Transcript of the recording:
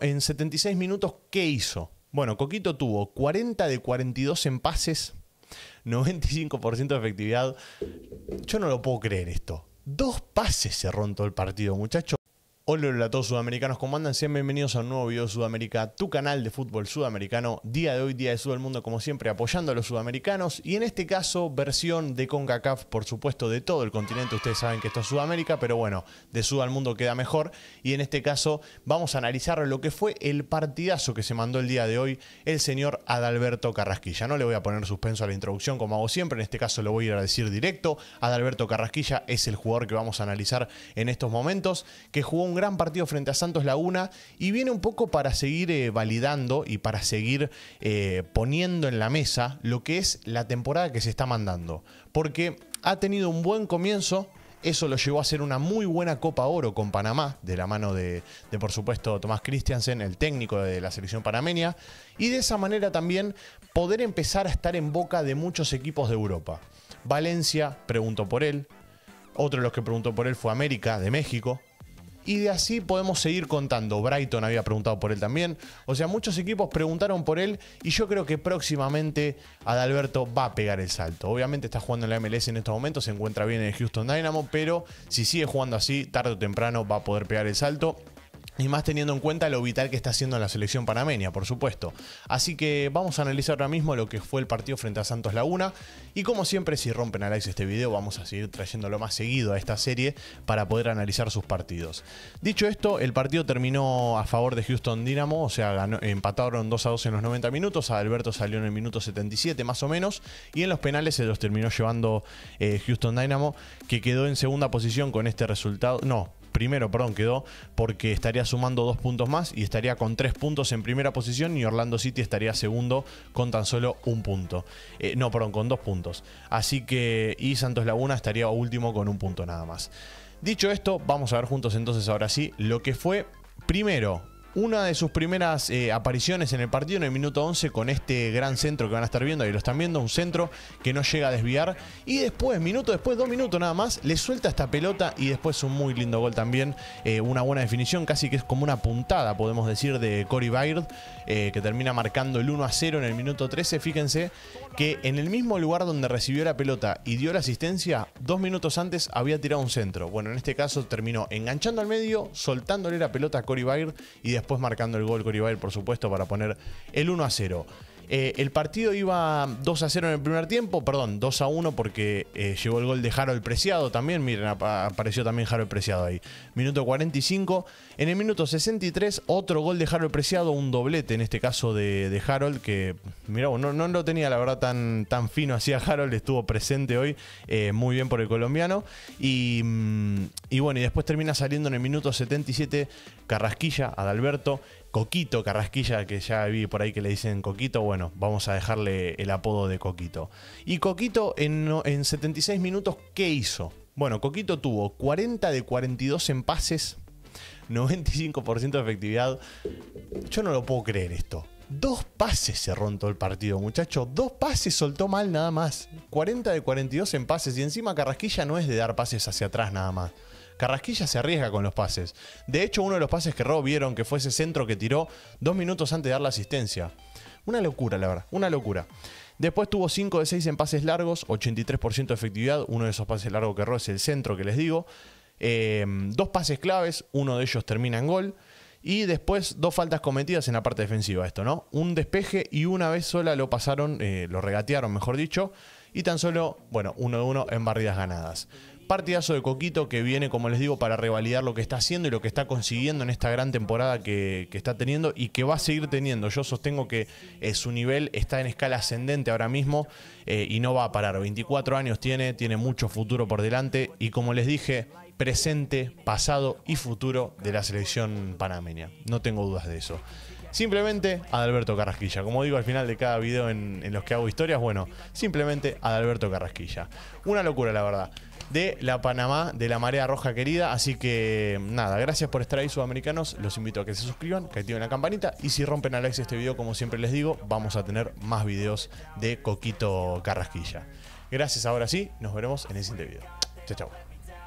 En 76 minutos, ¿qué hizo? Bueno, Coquito tuvo 40 de 42 en pases, 95% de efectividad. Yo no lo puedo creer esto. Dos pases se rontó el partido, muchachos. Hola, hola a todos sudamericanos, ¿cómo andan? Sean bienvenidos a un nuevo video de Sudamérica, tu canal de fútbol sudamericano. Día de hoy, día de Sud Mundo, como siempre, apoyando a los sudamericanos. Y en este caso, versión de CONCACAF, por supuesto, de todo el continente. Ustedes saben que esto es Sudamérica, pero bueno, de Sud al Mundo queda mejor. Y en este caso, vamos a analizar lo que fue el partidazo que se mandó el día de hoy el señor Adalberto Carrasquilla. No le voy a poner suspenso a la introducción, como hago siempre. En este caso, lo voy a ir a decir directo. Adalberto Carrasquilla es el jugador que vamos a analizar en estos momentos, que jugó un un gran partido frente a Santos Laguna y viene un poco para seguir eh, validando y para seguir eh, poniendo en la mesa lo que es la temporada que se está mandando. Porque ha tenido un buen comienzo, eso lo llevó a hacer una muy buena Copa Oro con Panamá, de la mano de, de por supuesto, Tomás Christiansen, el técnico de la selección panameña, y de esa manera también poder empezar a estar en boca de muchos equipos de Europa. Valencia preguntó por él, otro de los que preguntó por él fue América, de México, y de así podemos seguir contando. Brighton había preguntado por él también. O sea, muchos equipos preguntaron por él y yo creo que próximamente Adalberto va a pegar el salto. Obviamente está jugando en la MLS en estos momentos, se encuentra bien en el Houston Dynamo, pero si sigue jugando así, tarde o temprano va a poder pegar el salto. Y más teniendo en cuenta lo vital que está haciendo la selección panameña, por supuesto. Así que vamos a analizar ahora mismo lo que fue el partido frente a Santos Laguna. Y como siempre, si rompen a likes este video, vamos a seguir trayéndolo más seguido a esta serie para poder analizar sus partidos. Dicho esto, el partido terminó a favor de Houston Dynamo, o sea, empataron 2 a 2 en los 90 minutos. Alberto salió en el minuto 77 más o menos. Y en los penales se los terminó llevando eh, Houston Dynamo, que quedó en segunda posición con este resultado. No, primero, perdón, quedó porque estaría sumando dos puntos más y estaría con tres puntos en primera posición y Orlando City estaría segundo con tan solo un punto. Eh, no, perdón, con dos puntos. Así que y Santos Laguna estaría último con un punto nada más. Dicho esto, vamos a ver juntos entonces ahora sí lo que fue primero una de sus primeras eh, apariciones en el partido en el minuto 11 con este gran centro que van a estar viendo, ahí lo están viendo, un centro que no llega a desviar y después, minuto después, dos minutos nada más, le suelta esta pelota y después un muy lindo gol también, eh, una buena definición, casi que es como una puntada, podemos decir, de Cory Baird, eh, que termina marcando el 1 a 0 en el minuto 13, fíjense que en el mismo lugar donde recibió la pelota y dio la asistencia, dos minutos antes había tirado un centro, bueno, en este caso terminó enganchando al medio, soltándole la pelota a Cory Baird y después después marcando el gol Coribael, por supuesto, para poner el 1 a 0. Eh, el partido iba 2 a 0 en el primer tiempo, perdón, 2 a 1 porque eh, llegó el gol de Harold Preciado también. Miren, apareció también Harold Preciado ahí. Minuto 45. En el minuto 63, otro gol de Harold Preciado, un doblete en este caso de, Harold, que mira no, no lo tenía la verdad tan, tan fino a Harold, estuvo presente hoy, eh, muy bien por el colombiano. Y, mm, y bueno, y después termina saliendo en el minuto 77 Carrasquilla, Adalberto. Coquito Carrasquilla, que ya vi por ahí que le dicen Coquito, bueno, vamos a dejarle el apodo de Coquito. Y Coquito en, 76 minutos, ¿qué hizo? Bueno, Coquito tuvo 40 de 42 en pases, 95% de efectividad. Yo no lo puedo creer esto. Dos pases se rompió el partido, muchachos, Dos pases soltó mal nada más. 40 de 42 en pases. Y encima Carrasquilla no es de dar pases hacia atrás nada más. Carrasquilla se arriesga con los pases. De hecho, uno de los pases que robó vieron que fue ese centro que tiró dos minutos antes de dar la asistencia. Una locura, la verdad, una locura. Después tuvo 5 de 6 en pases largos, 83% de efectividad. Uno de esos pases largos que erró es el centro que les digo. Eh, dos pases claves, uno de ellos termina en gol. Y después dos faltas cometidas en la parte defensiva, esto, ¿no? Un despeje y una vez sola lo pasaron, eh, lo regatearon, mejor dicho. Y tan solo, bueno, uno de uno en barridas ganadas. Partidazo de Coquito que viene, como les digo, para revalidar lo que está haciendo y lo que está consiguiendo en esta gran temporada que, está teniendo y que va a seguir teniendo. Yo sostengo que eh, su nivel está en escala ascendente ahora mismo eh, y no va a parar. 24 años tiene, tiene mucho futuro por delante y como les dije, presente, pasado y futuro de la selección panameña. No tengo dudas de eso. Simplemente Adalberto Carrasquilla. Como digo al final de cada video en, en los que hago historias, bueno, simplemente Adalberto Carrasquilla. Una locura, la verdad de la Panamá, de la Marea Roja querida. Así que nada, gracias por estar ahí, sudamericanos. Los invito a que se suscriban, que activen la campanita. Y si rompen a likes este video, como siempre les digo, vamos a tener más videos de Coquito Carrasquilla. Gracias, ahora sí, nos veremos en el siguiente video. Chao, chao.